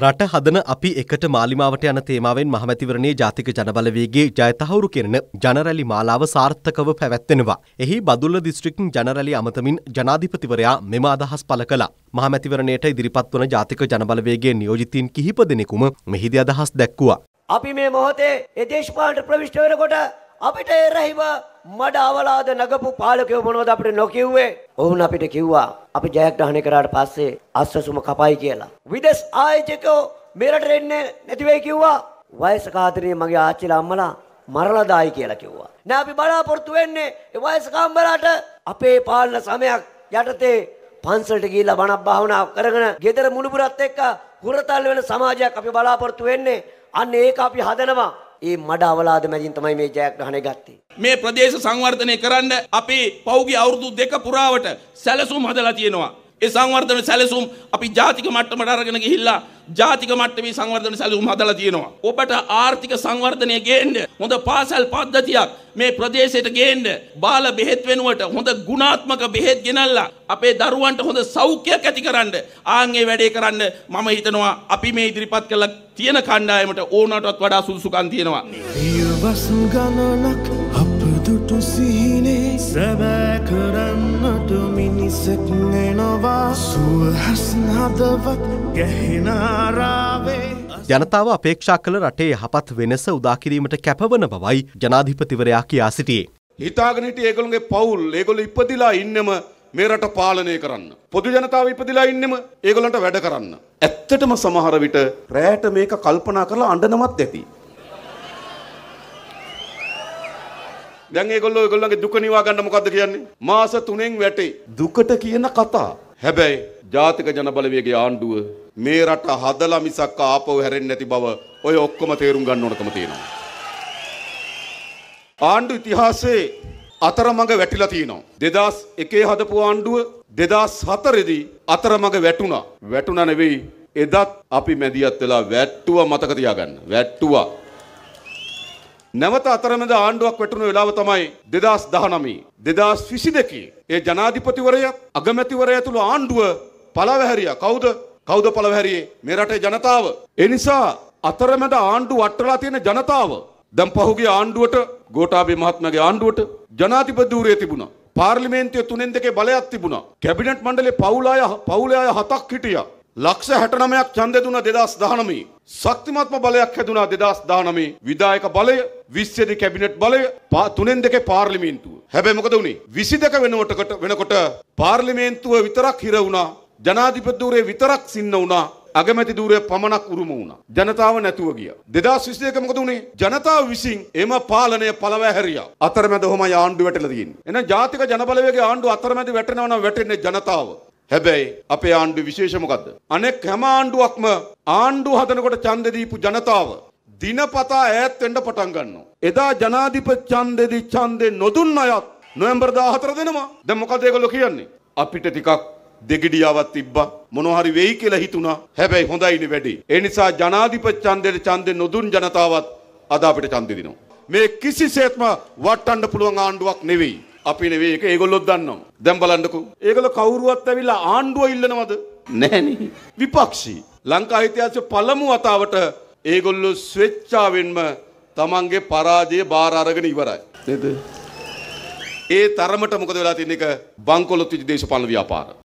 රට හදන අපි එකට මාලිමාවට යන තේමාවෙන් මහමැතිවරණයේ ජාතික ජනබලවේගේ ජයතහවුරු කෙරෙන ජනරැලි මාලාව සාර්ථකව පැවැත්වෙනවා. එහි බදුල්ල දිස්ත්‍රික්කින් ජනරැලි අමතමින් ජනාධිපතිවරයා මෙම අදහස් පළ කළා. මහමැතිවරණයට ඉදිරිපත් වන ජාතික ජනබලවේගේ නියෝජිතීන් කිහිප දෙනෙකුම මෙහිදී අදහස් දැක්වුවා. අපි මේ මොහොතේ ඒ දේශපාලනට ප්‍රවිෂ්ඨ වෙනකොට අපිට ඒ රහිව මඩ අවලාද නගපු පාලකයෝ මොනවද අපිට නොකිව්වේ? ඔවුන් අපිට කිව්වා අපි ජයග්‍රහණය කරාට පස්සේ අස්වැසුම කපයි කියලා. විදේශ ආයෝජකයෝ මෙරට එන්නේ නැති වෙයි කිව්වා. වයසක ආදරේ මගේ ආච්චිලා අම්මලා මරලා දායි කියලා කිව්වා. නෑ අපි බලාපොරොත්තු වෙන්නේ ඒ වයසක අම්මලාට අපේ පාලන සමයක් යටතේ පන්සලට ගිහිල්ලා බණක් භාවනා කරගෙන ගෙදර මුණුබුරත් එක්ක හුරතල් වෙන සමාජයක් අපි බලාපොරොත්තු වෙන්නේ. අන්න ඒක අපි හදනවා. ඒ මඩ අවලාද මැදින් තමයි මේ ජයග්‍රහණය ගත්තේ. මේ ප්‍රදේශ සංවර්ධනය කරන්න අපි පෞගේ අවුරුදු දෙක පුරාවට සැලසුම් හදලා තියෙනවා. ඒ සංවර්ධන සැලසුම් අපි ජාතික මට්ටමට අරගෙන ගිහිල්ලා ජාතික මට්ටමේ සංවර්ධන සැලසුම් හදලා තියෙනවා. ඔබට ආර්ථික සංවර්ධනය ගේන්න හොඳ පාසල් පද්ධතියක් මේ ප්‍රදේශයට ගේන්න බාල බෙහෙත් වෙනුවට හොඳ ගුණාත්මක බෙහෙත් ගෙනල්ලා අපේ දරුවන්ට හොඳ සෞඛ්‍යයක් ඇතිකරන්න ආන් ඒ වැඩේ කරන්න මම හිතනවා අපි මේ ඉදිරිපත් කළ තියෙන කණ්ඩායමට ඕනටත් වඩා සුදුසුකම් තියෙනවා. දියවස් ගණනක් අප දුටු සිහිනේ සැබෑ කරන්න අඩු මිනිසෙක් නෙනවා සුවහස් නදවත් ගැහෙනාරාවේ ජනතාව අපේක්ෂා කළ රටේ යහපත් වෙනස උදාකිරීමට කැපවන බවයි ජනාධිපතිවරයා කියා සිටියේ. හිතාගෙන හිටිය ඒගොල්ලන්ගේ පවුල් ඒගොල්ලෝ ඉපදිලා ඉන්නෙම මේ රට පාලනය කරන්න. පොදු ජනතාව ඉපදිලා ඉන්නෙම ඒගොල්ලන්ට වැඩ කරන්න. ඇත්තටම සමහර විට රැයට මේක කල්පනා කරලා අඬනවත් ඇති. දැන් ඒගොල්ලෝ ඒගොල්ලන්ගේ දුක නිවා ගන්න මොකද්ද කියන්නේ? මාස 3න් වැටේ. දුකට කියන කතා. හැබැයි ජාතික ජනබලවේගයේ ආණ්ඩුව මේ රට හදලා මිසක් ආපහු හැරෙන්නේ නැති බව ඔය ඔක්කොම තේරුම් ගන්න ඕනකම තියෙනවා. ආණ්ඩු ඉතිහාසයේ අතරමඟ වැටිලා තියෙනවා. 2001 හදපු ආණ්ඩුව 2004 දී අතරමඟ වැටුණා. වැටුණා නෙවෙයි එදත් අපි මැදිහත් වෙලා වැට්ටුවා මතක තියාගන්න. වැට්ටුවා නැවත අතරමැද ආණ්ඩුවක් වැටුණු වෙලාව තමයි 2019 2022 ඒ ජනාධිපතිවරයා අගමැතිවරයා ඇතුළු ආණ්ඩුව පළවැහැරියා. කවුද? කවුද පළවැහැරියේ? මේ රටේ ජනතාව. ඒ නිසා අතරමැද ආණ්ඩුව වටලා තියෙන ජනතාව දැන් පහුගිය ආණ්ඩුවට ගෝඨාභය මහත්මයාගේ ආණ්ඩුවට ජනාධිපති ධූරය තිබුණා. පාර්ලිමේන්තුවේ තුනෙන් දෙකේ බලයක් තිබුණා. කැබිනට් මණ්ඩලේ පවුල අය පවුලේ අය හතක් හිටියා. ලක්ෂ හැටනමයක් චන්දය දුන දෙදස් දානමේ. සක්තිමත්ම බලයක් හැදුනා දෙදස් දානමේ විදායක බලය විශ්්‍යද කැබිනට් බලය පා තුනෙන් දෙක පාර්ලිමේන්තුව. හැබැ මොකද වුණේ විසි දෙක වෙනුවටකට වෙනකොට පාර්ලිමේන්තුව විතරක් හිර වුණා ජනාධිපදූරේ විතරක් සින්න වුණා අගමැති දූරය පමණක් උරුම වුණා. ජනතාව නැතුව ගිය. දෙදස් විසියක මොකද උනේ? ජනතාව විසින් එම පාලනය පළවැහැරියා. අතරමැද හොමයි ආණ්ඩු වැටලා තියෙන්නේ. එහෙනම් ජාතික ජනබලවේගයේ ආණ්ඩු අතරමැද වැටෙනවා නම් වැටෙන්නේ ජනතාව. හැබැයි අපේ ආණ්ඩුව විශේෂමකක්ද. අනෙක් හැම ආණ්ඩුවක්ම ආණ්ඩුව හදනකොට චන්දදීපු ජනතාව. දිනපතා ඈත් වෙන්ඩ පටන් ගන්නවා. එදා ජනාධිප චන්දෙදි චන්දෙ නොදුන් අයත් නොවැම්බර් දාහතර දෙනවා දැ මොකද ඒගොල්ලෝ කියන්නේ. අපිට ටිකක් දෙගිඩියාවත් තිබ්බා මොනහරි වෙයි කියලා හිතුණා. හැබැයි හොඳයිනේ වැඩි. ඒ නිසා ජනාධිප චන්දෙට චන්දෙ නොදුන් ජනතාවත් අද අපිට ඡන්දෙ දෙනවා. මේ කිසිසේත්ම වටන්න පුළුවන් ආණ්ඩුවක් නෙවෙයි. අපි නෙවෙයි ඒක ඒගොල්ලොත් දන්නවා. දැන් බලන්නකෝ. ඒගොල්ලෝ කවුරුවත් ඇවිල්ලා ආණ්ඩුව ඉල්ලනවද? නැහනේ. විපක්ෂී ලංකා ඉතිහාසයේ පළමු වතාවට ඒගොල්ලෝ ස්වේච්ඡාවෙන්ම තමන්ගේ පරාජය බාර අරගෙන ඉවරයි. නේද? ඒ තරමට මොකද වෙලා තින්නේ එක බංකොලොත් විදේශපාලන ව්‍යාපාර.